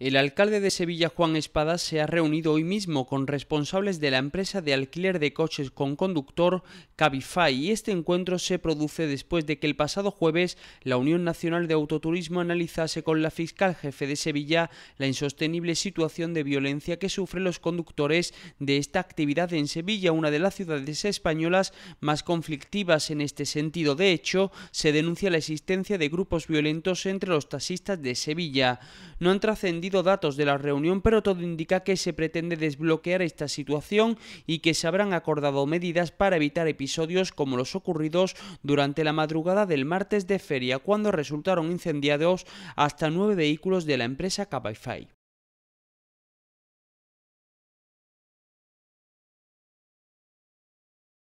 El alcalde de Sevilla, Juan Espadas, se ha reunido hoy mismo con responsables de la empresa de alquiler de coches con conductor Cabify y este encuentro se produce después de que el pasado jueves la Unión Nacional de Autoturismo analizase con la fiscal jefe de Sevilla la insostenible situación de violencia que sufren los conductores de esta actividad en Sevilla, una de las ciudades españolas más conflictivas en este sentido. De hecho, se denuncia la existencia de grupos violentos entre los taxistas de Sevilla. No han trascendido datos de la reunión, pero todo indica que se pretende desbloquear esta situación y que se habrán acordado medidas para evitar episodios como los ocurridos durante la madrugada del martes de feria, cuando resultaron incendiados hasta nueve vehículos de la empresa Cabify.